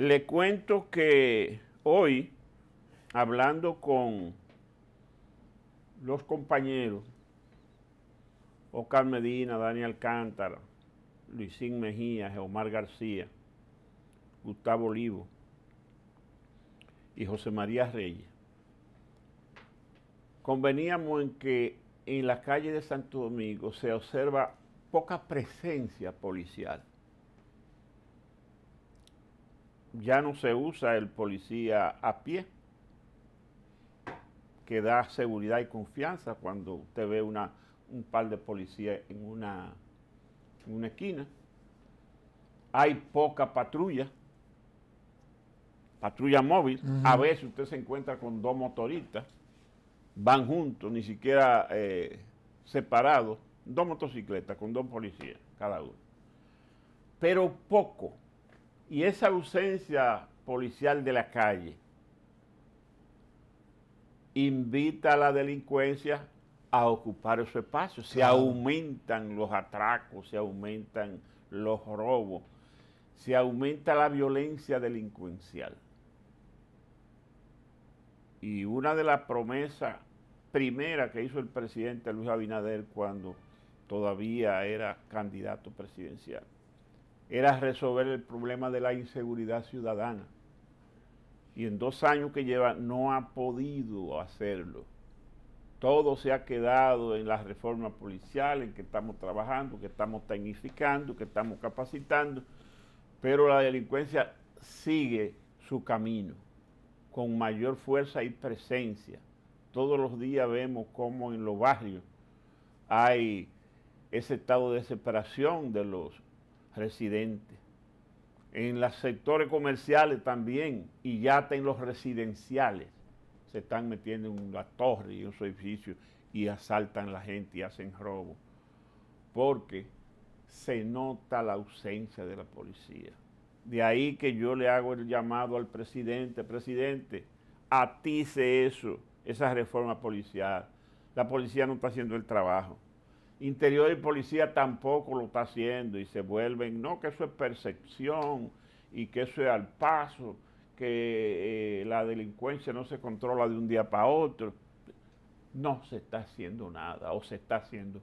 Le cuento que hoy, hablando con los compañeros, Oscar Medina, Daniel Alcántara, Luisín Mejía, Omar García, Gustavo Olivo y José María Reyes, conveníamos en que en la calle de Santo Domingo se observa poca presencia policial ya no se usa el policía a pie, que da seguridad y confianza cuando usted ve un par de policías en una, una esquina. Hay poca patrulla, patrulla móvil. A veces usted se encuentra con dos motoristas, van juntos, ni siquiera eh, separados, dos motocicletas con dos policías cada uno. Pero poco y esa ausencia policial de la calle invita a la delincuencia a ocupar su espacio. Se aumentan los atracos, se aumentan los robos, se aumenta la violencia delincuencial. Y una de las promesas primeras que hizo el presidente Luis Abinader cuando todavía era candidato presidencial era resolver el problema de la inseguridad ciudadana. Y en dos años que lleva no ha podido hacerlo. Todo se ha quedado en la reforma policial, en que estamos trabajando, que estamos tecnificando, que estamos capacitando, pero la delincuencia sigue su camino con mayor fuerza y presencia. Todos los días vemos cómo en los barrios hay ese estado de desesperación de los residentes, en los sectores comerciales también y ya hasta en los residenciales se están metiendo en la torre y en su edificio y asaltan la gente y hacen robo, porque se nota la ausencia de la policía. De ahí que yo le hago el llamado al presidente, presidente, atice eso, esa reforma policial. La policía no está haciendo el trabajo. Interior y policía tampoco lo está haciendo y se vuelven, no, que eso es percepción y que eso es al paso, que eh, la delincuencia no se controla de un día para otro. No se está haciendo nada o se está haciendo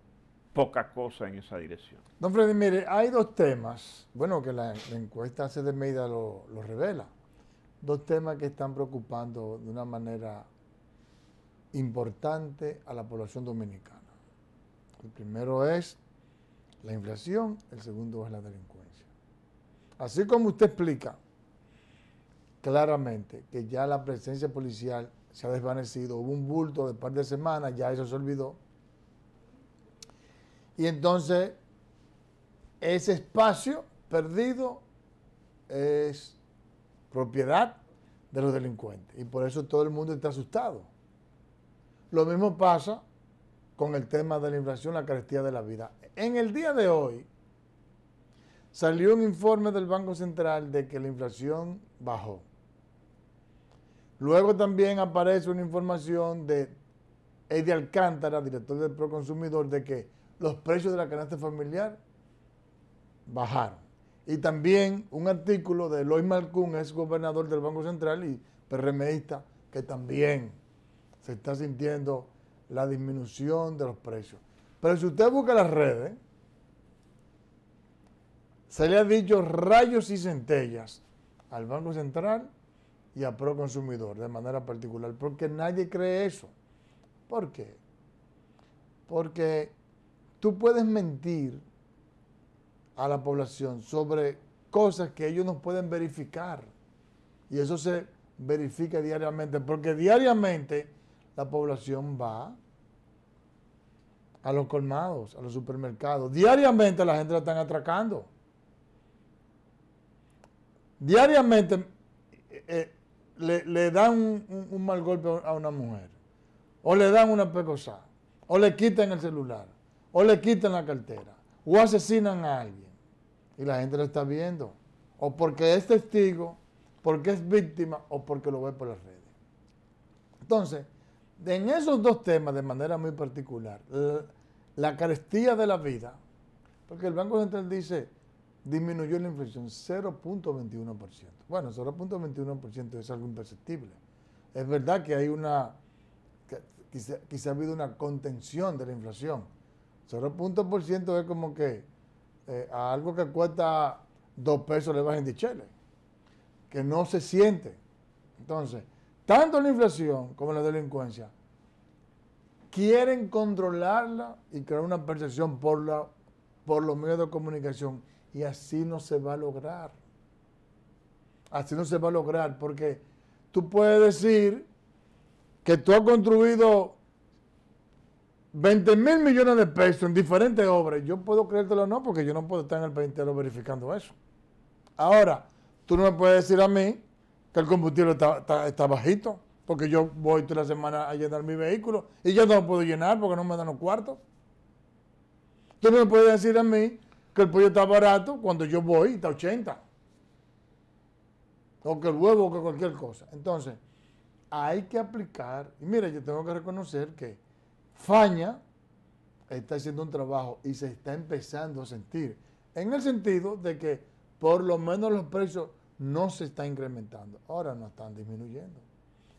poca cosa en esa dirección. Don Freddy, mire, hay dos temas, bueno, que la, encuesta de Meida lo revela, dos temas que están preocupando de una manera importante a la población dominicana. El primero es la inflación, el segundo es la delincuencia. Así como usted explica claramente que ya la presencia policial se ha desvanecido, hubo un bulto de par de semanas, ya eso se olvidó. Y entonces ese espacio perdido es propiedad de los delincuentes y por eso todo el mundo está asustado. Lo mismo pasa con el tema de la inflación, la carestía de la vida. En el día de hoy salió un informe del Banco Central de que la inflación bajó. Luego también aparece una información de Eddie Alcántara, director del Proconsumidor, de que los precios de la canasta familiar bajaron. Y también un artículo de Lois Malcún, ex gobernador del Banco Central y PRMista, que también se está sintiendo la disminución de los precios. Pero si usted busca las redes, se le ha dicho rayos y centellas al Banco Central y a Proconsumidor de manera particular, porque nadie cree eso. ¿Por qué? Porque tú puedes mentir a la población sobre cosas que ellos no pueden verificar. Y eso se verifica diariamente, porque diariamente la población va a los colmados, a los supermercados. Diariamente la gente la están atracando. Diariamente eh, eh, le, dan un, mal golpe a una mujer. O le dan una pecosa. O le quitan el celular. O le quitan la cartera. O asesinan a alguien. Y la gente la está viendo. O porque es testigo, porque es víctima o porque lo ve por las redes. Entonces, en esos dos temas, de manera muy particular, la, carestía de la vida, porque el Banco Central dice, disminuyó la inflación 0.21%. Bueno, 0.21% es algo imperceptible. Es verdad que hay una, quizá, ha habido una contención de la inflación. 0.1% es como que eh, a algo que cuesta dos pesos le bajen de chile, que no se siente. Entonces, tanto la inflación como la delincuencia, quieren controlarla y crear una percepción por, la, por los medios de comunicación. Y así no se va a lograr. Así no se va a lograr porque tú puedes decir que tú has construido 20 mil millones de pesos en diferentes obras. Yo puedo creértelo o no porque yo no puedo estar en el país verificando eso. Ahora, tú no me puedes decir a mí que el combustible está, bajito, porque yo voy toda la semana a llenar mi vehículo y ya no lo puedo llenar porque no me dan los cuartos. Tú no me puedes decir a mí que el pollo está barato cuando yo voy está 80. O que el huevo o que cualquier cosa. Entonces, hay que aplicar. Y mira, yo tengo que reconocer que Faña está haciendo un trabajo y se está empezando a sentir. En el sentido de que por lo menos los precios no se está incrementando. Ahora no están disminuyendo.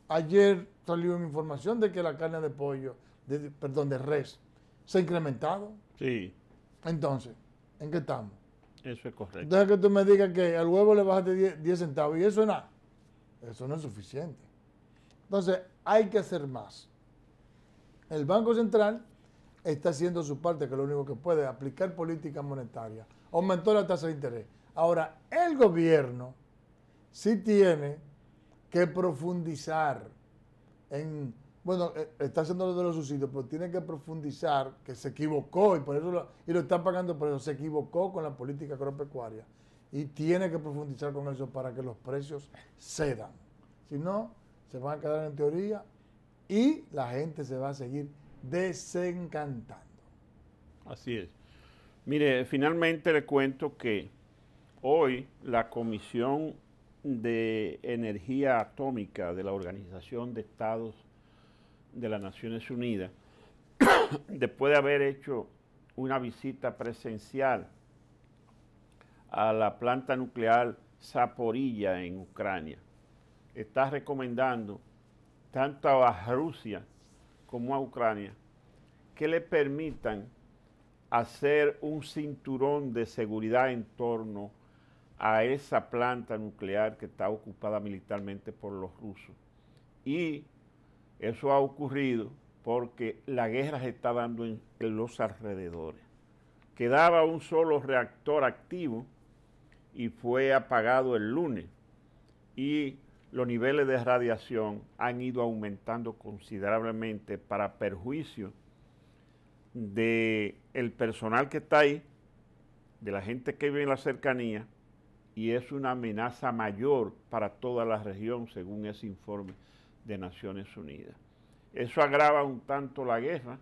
Ayer salió una información de que la carne de pollo, de, perdón, de res, se ha incrementado. Sí. Entonces, ¿en qué estamos? Eso es correcto. Deja que tú me digas que al huevo le bajaste 10, centavos y eso nada. Eso no es suficiente. Entonces, hay que hacer más. El Banco Central está haciendo su parte, que es lo único que puede, aplicar política monetaria. Aumentó la tasa de interés. Ahora, el gobierno sí tiene que profundizar en, bueno, eh, está haciendo lo de los subsidios, pero tiene que profundizar que se equivocó y por eso y lo está pagando, por eso, se equivocó con la política agropecuaria y tiene que profundizar con eso para que los precios cedan. Si no, se van a quedar en teoría y la gente se va a seguir desencantando. Así es. Mire, finalmente le cuento que hoy la Comisión de Energía Atómica de la Organización de Estados de las Naciones Unidas, después de haber hecho una visita presencial a la planta nuclear Zaporilla en Ucrania, está recomendando tanto a Rusia como a Ucrania que le permitan hacer un cinturón de seguridad en torno a esa planta nuclear que está ocupada militarmente por los rusos. Y eso ha ocurrido porque la guerra se está dando en, los alrededores. Quedaba un solo reactor activo y fue apagado el lunes. Y los niveles de radiación han ido aumentando considerablemente para perjuicio del personal que está ahí, de la gente que vive en la cercanía y es una amenaza mayor para toda la región, según ese informe de Naciones Unidas. Eso agrava un tanto la guerra,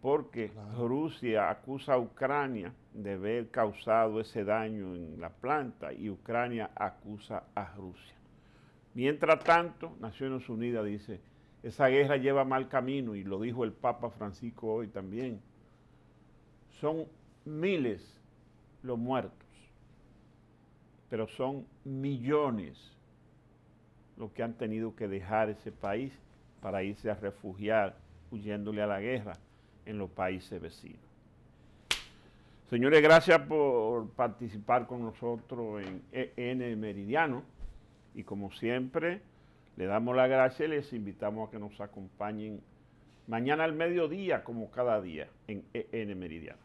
porque Rusia acusa a Ucrania de haber causado ese daño en la planta y Ucrania acusa a Rusia. Mientras tanto, Naciones Unidas dice, esa guerra lleva mal camino, y lo dijo el Papa Francisco hoy también. Son miles los muertos pero son millones los que han tenido que dejar ese país para irse a refugiar huyéndole a la guerra en los países vecinos. Señores, gracias por participar con nosotros en EN Meridiano y como siempre le damos la gracia y les invitamos a que nos acompañen mañana al mediodía como cada día en EN Meridiano.